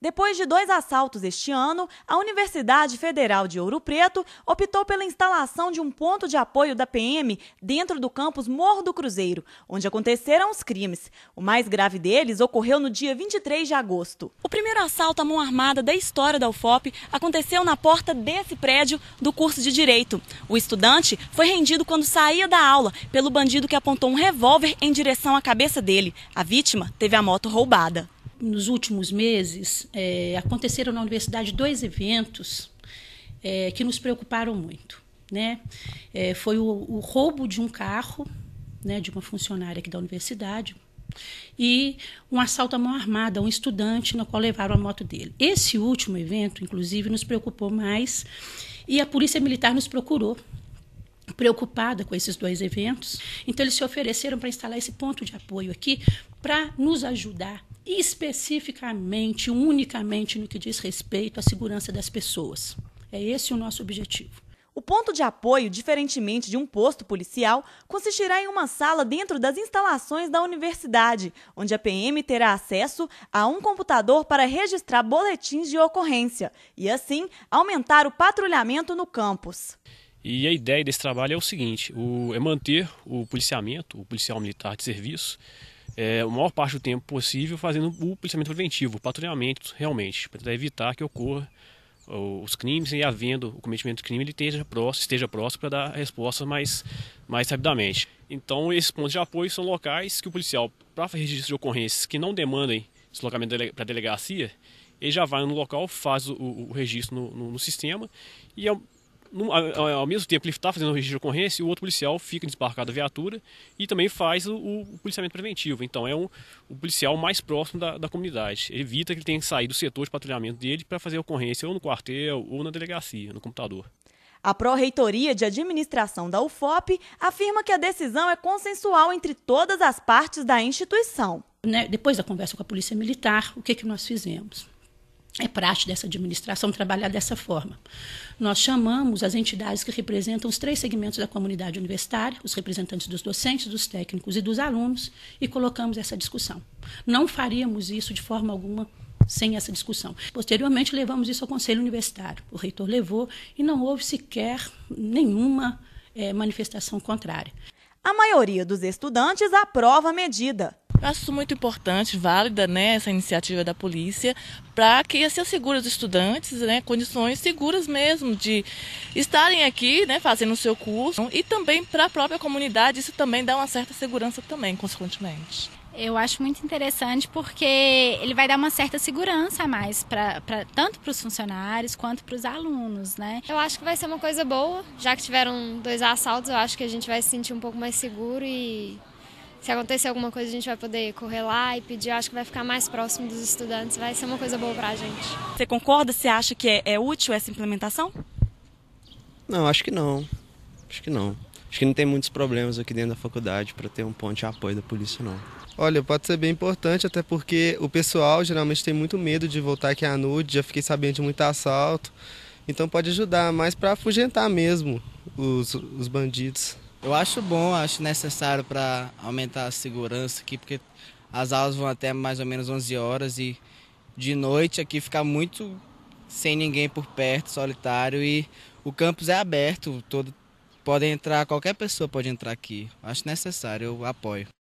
Depois de dois assaltos este ano, a Universidade Federal de Ouro Preto optou pela instalação de um ponto de apoio da PM dentro do campus Morro do Cruzeiro, onde aconteceram os crimes. O mais grave deles ocorreu no dia 23 de agosto. O primeiro assalto à mão armada da história da UFOP aconteceu na porta desse prédio do curso de Direito. O estudante foi rendido quando saía da aula pelo bandido que apontou um revólver em direção à cabeça dele. A vítima teve a moto roubada nos últimos meses, é, aconteceram na universidade dois eventos é, que nos preocuparam muito. Né? É, foi o, o, roubo de um carro né, de uma funcionária aqui da universidade e um assalto à mão armada a um estudante, no qual levaram a moto dele. Esse último evento, inclusive, nos preocupou mais e a Polícia Militar nos procurou preocupada com esses dois eventos. Então, eles se ofereceram para instalar esse ponto de apoio aqui para nos ajudar especificamente, unicamente no que diz respeito à segurança das pessoas. É esse o nosso objetivo. O ponto de apoio, diferentemente de um posto policial, consistirá em uma sala dentro das instalações da universidade, onde a PM terá acesso a um computador para registrar boletins de ocorrência e, assim, aumentar o patrulhamento no campus. E a ideia desse trabalho é o seguinte: o, é manter o policiamento, o policial militar de serviço, é, a maior parte do tempo possível fazendo o policiamento preventivo, o patrulhamento realmente, para evitar que ocorra os crimes e havendo o cometimento do crime ele esteja próximo, esteja próximo para dar a resposta mais, mais rapidamente. Então esses pontos de apoio são locais que o policial, para fazer registro de ocorrências que não demandem deslocamento para a delegacia, ele já vai no local, faz o, o registro no, no, no sistema e é ao, mesmo tempo que ele está fazendo o registro de ocorrência, o outro policial fica desembarcado da viatura e também faz o, o policiamento preventivo. Então é um, o policial mais próximo da, da comunidade. Ele evita que ele tenha que sair do setor de patrulhamento dele para fazer a ocorrência ou no quartel ou na delegacia, no computador. A Pró-Reitoria de Administração da UFOP afirma que a decisão é consensual entre todas as partes da instituição. Né, depois da conversa com a Polícia Militar, o que, que nós fizemos? é praxe dessa administração trabalhar dessa forma. Nós chamamos as entidades que representam os três segmentos da comunidade universitária, os representantes dos docentes, dos técnicos e dos alunos, e colocamos essa discussão. Não faríamos isso de forma alguma sem essa discussão. Posteriormente, levamos isso ao Conselho Universitário. O reitor levou e não houve sequer nenhuma é, manifestação contrária. A maioria dos estudantes aprova a medida acho muito importante, válida, né, essa iniciativa da polícia para que se assegure os estudantes, né, condições seguras mesmo de estarem aqui, né, fazendo o seu curso e também para a própria comunidade isso também dá uma certa segurança também, consequentemente. Eu acho muito interessante porque ele vai dar uma certa segurança a mais para, tanto para os funcionários quanto para os alunos, né? Eu acho que vai ser uma coisa boa, já que tiveram dois assaltos, eu acho que a gente vai se sentir um pouco mais seguro e se acontecer alguma coisa, a gente vai poder correr lá e pedir. Eu acho que vai ficar mais próximo dos estudantes, vai ser uma coisa boa para a gente. Você concorda? Você acha que é, é útil essa implementação? Não, acho que não. Acho que não. Acho que não tem muitos problemas aqui dentro da faculdade para ter um ponto de apoio da polícia, não. Olha, pode ser bem importante, até porque o pessoal geralmente tem muito medo de voltar aqui à noite já fiquei sabendo de muito assalto. Então pode ajudar mais para afugentar mesmo os, os bandidos. Eu acho bom, acho necessário para aumentar a segurança aqui, porque as aulas vão até mais ou menos 11 horas e de noite aqui fica muito sem ninguém por perto, solitário e o campus é aberto, todo pode entrar, qualquer pessoa pode entrar aqui. Acho necessário, eu apoio.